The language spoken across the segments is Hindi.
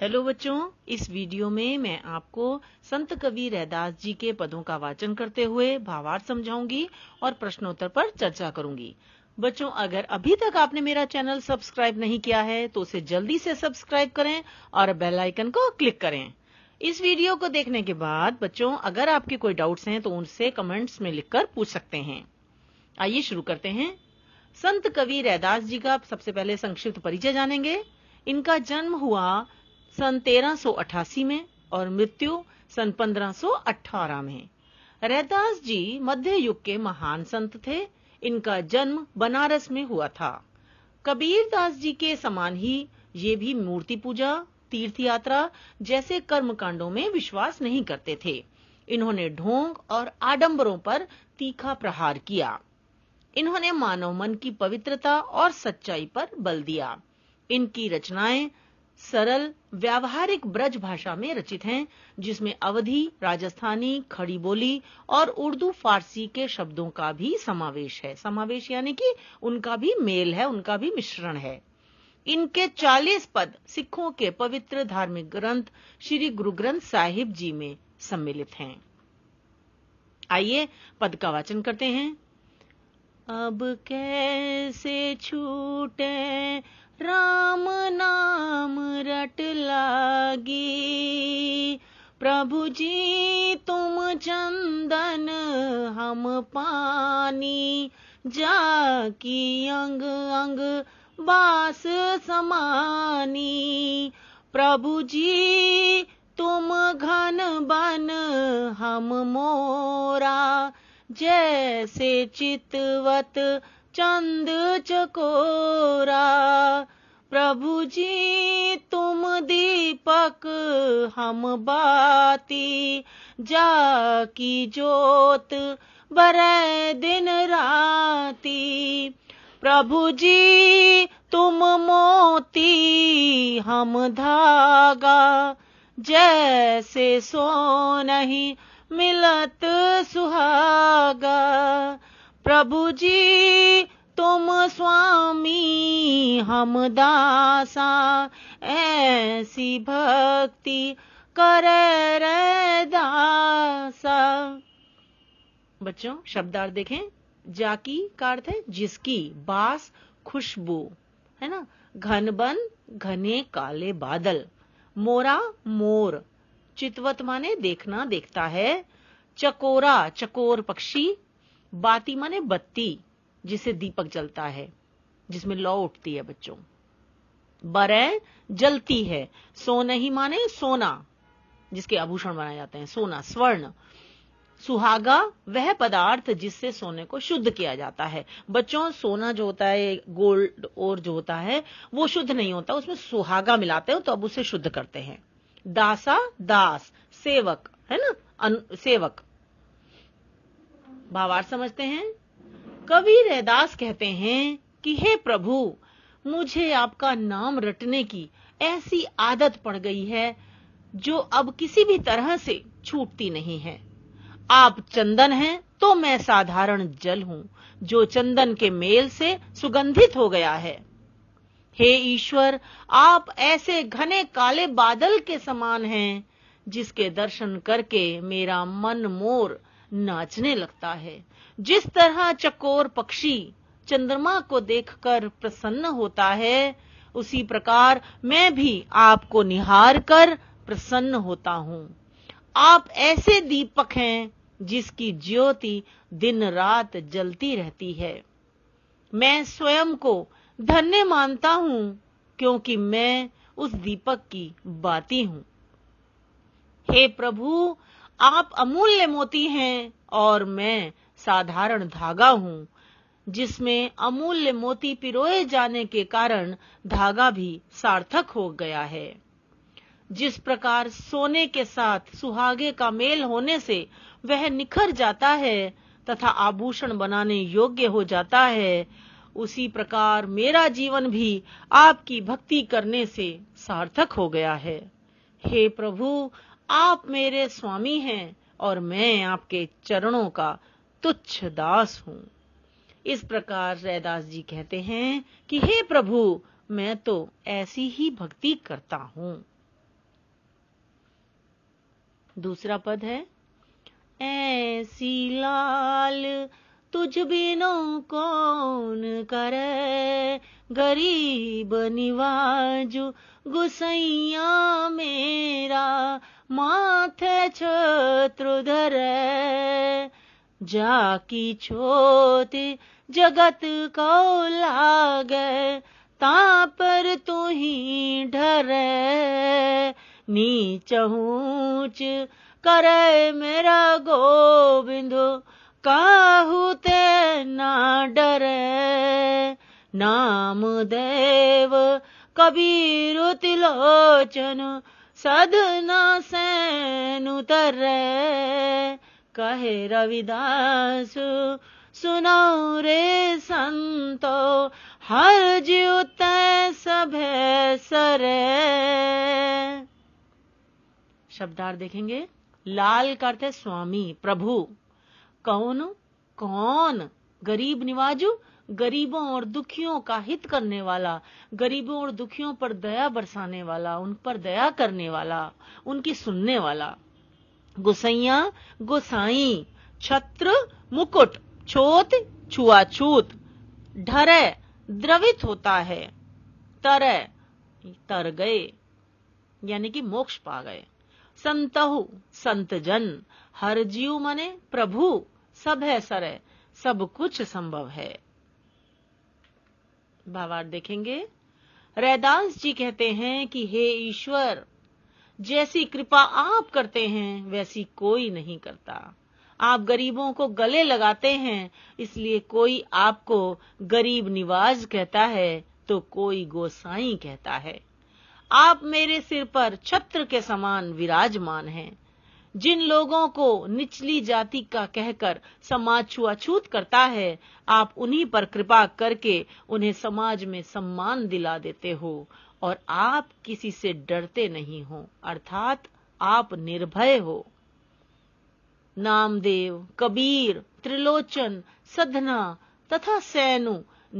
हेलो बच्चों इस वीडियो में मैं आपको संत कवि रैदास जी के पदों का वाचन करते हुए भावार्थ समझाऊंगी और प्रश्नोत्तर पर चर्चा करूंगी बच्चों अगर अभी तक आपने मेरा चैनल सब्सक्राइब नहीं किया है तो उसे जल्दी से सब्सक्राइब करें और बेल आइकन को क्लिक करें इस वीडियो को देखने के बाद बच्चों अगर आपके कोई डाउट्स हैं तो उनसे कमेंट्स में लिखकर पूछ सकते हैं आइए शुरू करते हैं संत कवि रैदास जी का सबसे पहले संक्षिप्त परिचय जानेंगे इनका जन्म हुआ सन 1388 में और मृत्यु सन 1518 में रैदास जी मध्य युग के महान संत थे इनका जन्म बनारस में हुआ था कबीर दास जी के समान ही ये भी मूर्ति पूजा तीर्थ यात्रा जैसे कर्म कांडो में विश्वास नहीं करते थे इन्होंने ढोंग और आडंबरों पर तीखा प्रहार किया इन्होंने मानव मन की पवित्रता और सच्चाई पर बल दिया इनकी रचनाएं सरल व्यावहारिक ब्रज भाषा में रचित हैं जिसमें अवधि राजस्थानी खड़ी बोली और उर्दू फारसी के शब्दों का भी समावेश है समावेश यानी कि उनका भी मेल है उनका भी मिश्रण है इनके 40 पद सिखों के पवित्र धार्मिक ग्रंथ श्री गुरु ग्रंथ साहिब जी में सम्मिलित हैं आइए पद का वाचन करते हैं अब कैसे छूटे राम नाम लगी प्रभु जी तुम चंदन हम पानी जाकी अंग अंग बास समानी प्रभु जी तुम घन बन हम मोरा जैसे चितवत चंद चकोरा प्रभु जी तुम दीपक हम बाती जा की जोत बर दिन राती प्रभु जी तुम मोती हम धागा जैसे सो नहीं मिलत सुहागा प्रभु जी तुम स्वामी हम दासा ऐसी भक्ति कर रे दासा बच्चों शब्दार्थ देखें जाकी का अर्थ है जिसकी बास खुशबू है ना घन बन घने काले बादल मोरा मोर चितवत माने देखना देखता है चकोरा चकोर पक्षी बाती माने बत्ती जिसे दीपक जलता है जिसमें लौ उठती है बच्चों बर जलती है सो नहीं माने सोना जिसके आभूषण बनाए जाते हैं सोना स्वर्ण सुहागा वह पदार्थ जिससे सोने को शुद्ध किया जाता है बच्चों सोना जो होता है गोल्ड और जो होता है वो शुद्ध नहीं होता उसमें सुहागा मिलाते हैं तो अब उसे शुद्ध करते हैं दासा दास सेवक है ना अन, सेवक भावार समझते हैं कवि रैदास कहते हैं कि हे प्रभु मुझे आपका नाम रटने की ऐसी आदत पड़ गई है जो अब किसी भी तरह से छूटती नहीं है आप चंदन हैं तो मैं साधारण जल हूं जो चंदन के मेल से सुगंधित हो गया है हे ईश्वर आप ऐसे घने काले बादल के समान हैं जिसके दर्शन करके मेरा मन मोर नाचने लगता है जिस तरह चकोर पक्षी चंद्रमा को देखकर प्रसन्न होता है उसी प्रकार मैं भी आपको निहार कर प्रसन्न होता हूं आप ऐसे दीपक हैं जिसकी ज्योति दिन रात जलती रहती है मैं स्वयं को धन्य मानता हूं क्योंकि मैं उस दीपक की बाती हूं हे प्रभु आप अमूल्य मोती हैं और मैं साधारण धागा हूँ जिसमें अमूल्य मोती पिरोए जाने के कारण धागा भी सार्थक हो गया है जिस प्रकार सोने के साथ सुहागे का मेल होने से वह निखर जाता है तथा आभूषण बनाने योग्य हो जाता है उसी प्रकार मेरा जीवन भी आपकी भक्ति करने से सार्थक हो गया है हे प्रभु आप मेरे स्वामी हैं और मैं आपके चरणों का तुच्छ दास हूं इस प्रकार रैदास जी कहते हैं कि हे प्रभु मैं तो ऐसी ही भक्ति करता हूं दूसरा पद है ऐसी लाल तुझ बिनो कौन करे गरीब निवाज गुसैया मेरा माथे छत्रुधर जाकी छोति जगत को लागे ता पर तू ही ढरे नीच ऊंच करे मेरा गोविंद काहू ते ना डरे नाम देव कबीर तिलोचन सदना सैन उतर कहे रविदास सुनो रे संतो हर ज्योत सभे सरे शब्दार देखेंगे लाल करते स्वामी प्रभु कौन कौन गरीब निवाजू गरीबों और दुखियों का हित करने वाला गरीबों और दुखियों पर दया बरसाने वाला उन पर दया करने वाला उनकी सुनने वाला गुसैया गोसाई छत्र मुकुट छोत छुआछूत ढर द्रवित होता है तर तर गए यानी कि मोक्ष पा गए संतहु संत जन हर जीव मने प्रभु सब है सर सब कुछ संभव है भावार्थ देखेंगे रैदास जी कहते हैं कि हे ईश्वर जैसी कृपा आप करते हैं वैसी कोई नहीं करता आप गरीबों को गले लगाते हैं इसलिए कोई आपको गरीब निवाज कहता है तो कोई गोसाई कहता है आप मेरे सिर पर छत्र के समान विराजमान हैं जिन लोगों को निचली जाति का कहकर समाज छुआछूत करता है आप उन्हीं पर कृपा करके उन्हें समाज में सम्मान दिला देते हो और आप किसी से डरते नहीं हो अर्थात आप निर्भय हो नामदेव कबीर त्रिलोचन सधना तथा सैनु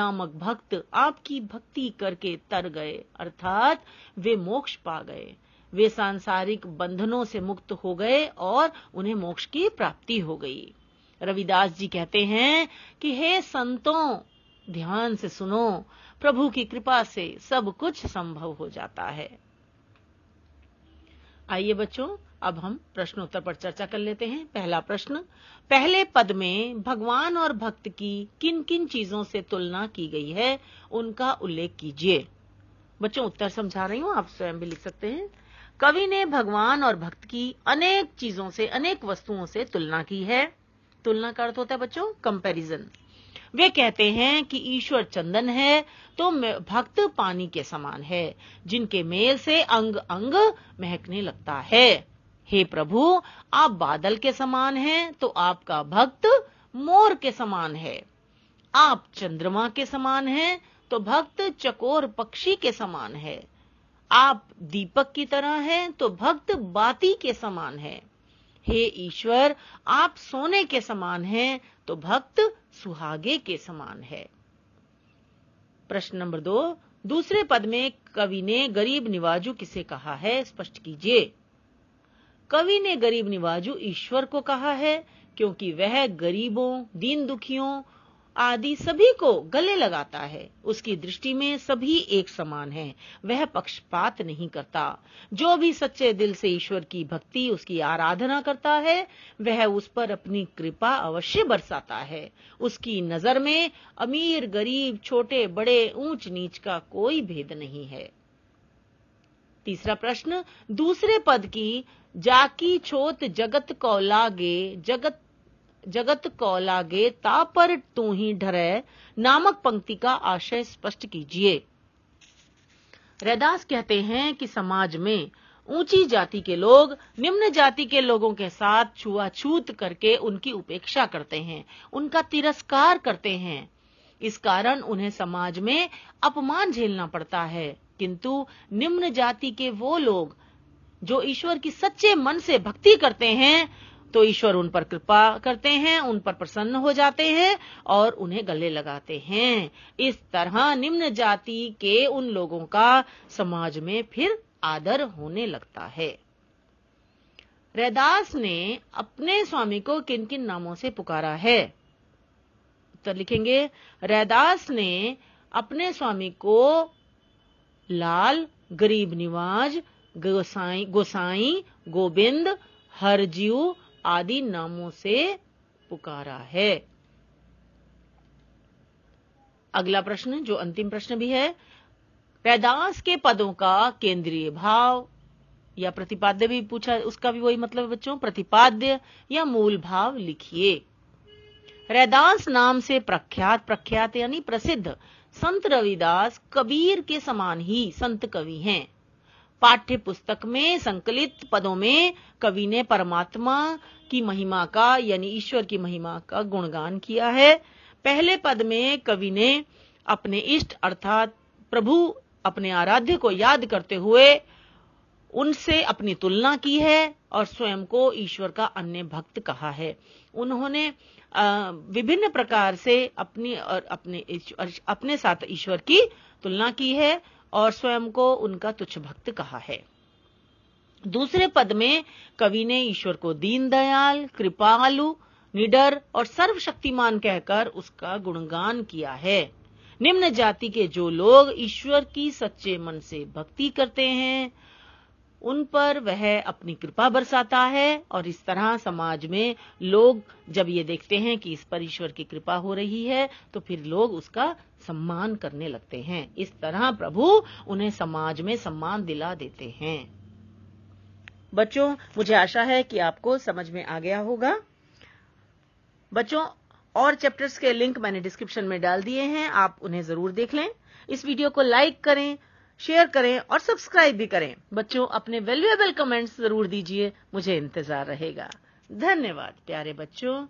नामक भक्त आपकी भक्ति करके तर गए अर्थात वे मोक्ष पा गए वे सांसारिक बंधनों से मुक्त हो गए और उन्हें मोक्ष की प्राप्ति हो गई रविदास जी कहते हैं कि हे संतों ध्यान से सुनो प्रभु की कृपा से सब कुछ संभव हो जाता है आइए बच्चों अब हम प्रश्नोत्तर पर चर्चा कर लेते हैं पहला प्रश्न पहले पद में भगवान और भक्त की किन किन चीजों से तुलना की गई है उनका उल्लेख कीजिए बच्चों उत्तर समझा रही हूँ आप स्वयं भी लिख सकते हैं कवि ने भगवान और भक्त की अनेक चीजों से अनेक वस्तुओं से तुलना की है तुलना का अर्थ होता है बच्चों कंपैरिजन वे कहते हैं कि ईश्वर चंदन है तो भक्त पानी के समान है जिनके मेल से अंग अंग महकने लगता है हे प्रभु आप बादल के समान हैं तो आपका भक्त मोर के समान है आप चंद्रमा के समान हैं तो भक्त चकोर पक्षी के समान है आप दीपक की तरह हैं तो भक्त बाती के समान है हे ईश्वर आप सोने के समान हैं तो भक्त सुहागे के समान है प्रश्न नंबर दो दूसरे पद में कवि ने गरीब निवाजू किसे कहा है स्पष्ट कीजिए कवि ने गरीब निवाजू ईश्वर को कहा है क्योंकि वह गरीबों दीन दुखियों आदि सभी को गले लगाता है उसकी दृष्टि में सभी एक समान हैं वह पक्षपात नहीं करता जो भी सच्चे दिल से ईश्वर की भक्ति उसकी आराधना करता है वह उस पर अपनी कृपा अवश्य बरसाता है उसकी नजर में अमीर गरीब छोटे बड़े ऊंच नीच का कोई भेद नहीं है तीसरा प्रश्न दूसरे पद की जाकी छोत जगत कौलागे जगत जगत को लागे तापर तू ही ढरे नामक पंक्ति का आशय स्पष्ट कीजिए रैदास कहते हैं कि समाज में ऊंची जाति के लोग निम्न जाति के लोगों के साथ छुआछूत करके उनकी उपेक्षा करते हैं उनका तिरस्कार करते हैं इस कारण उन्हें समाज में अपमान झेलना पड़ता है किंतु निम्न जाति के वो लोग जो ईश्वर की सच्चे मन से भक्ति करते हैं तो ईश्वर उन पर कृपा करते हैं उन पर प्रसन्न हो जाते हैं और उन्हें गले लगाते हैं इस तरह निम्न जाति के उन लोगों का समाज में फिर आदर होने लगता है रैदास ने अपने स्वामी को किन किन नामों से पुकारा है उत्तर तो लिखेंगे रैदास ने अपने स्वामी को लाल गरीब निवाज गोसाई गोसाई गोविंद हरजीव आदि नामों से पुकारा है अगला प्रश्न जो अंतिम प्रश्न भी है पैदास के पदों का केंद्रीय भाव या प्रतिपाद्य भी पूछा उसका भी वही मतलब बच्चों प्रतिपाद्य या मूल भाव लिखिए रैदास नाम से प्रख्यात प्रख्यात यानी प्रसिद्ध संत रविदास कबीर के समान ही संत कवि हैं पाठ्य पुस्तक में संकलित पदों में कवि ने परमात्मा की महिमा का यानी ईश्वर की महिमा का गुणगान किया है पहले पद में कवि ने अपने इष्ट अर्थात प्रभु अपने आराध्य को याद करते हुए उनसे अपनी तुलना की है और स्वयं को ईश्वर का अन्य भक्त कहा है उन्होंने विभिन्न प्रकार से अपनी और अपने अपने साथ ईश्वर की तुलना की है और स्वयं को उनका तुच्छ भक्त कहा है दूसरे पद में कवि ने ईश्वर को दीन दयाल कृपालु निडर और सर्वशक्तिमान कहकर उसका गुणगान किया है निम्न जाति के जो लोग ईश्वर की सच्चे मन से भक्ति करते हैं उन पर वह अपनी कृपा बरसाता है और इस तरह समाज में लोग जब ये देखते हैं कि इस पर ईश्वर की कृपा हो रही है तो फिर लोग उसका सम्मान करने लगते हैं इस तरह प्रभु उन्हें समाज में सम्मान दिला देते हैं बच्चों मुझे आशा है कि आपको समझ में आ गया होगा बच्चों और चैप्टर्स के लिंक मैंने डिस्क्रिप्शन में डाल दिए हैं आप उन्हें जरूर देख लें इस वीडियो को लाइक करें शेयर करें और सब्सक्राइब भी करें बच्चों अपने वेल्युएबल कमेंट्स जरूर दीजिए मुझे इंतजार रहेगा धन्यवाद प्यारे बच्चों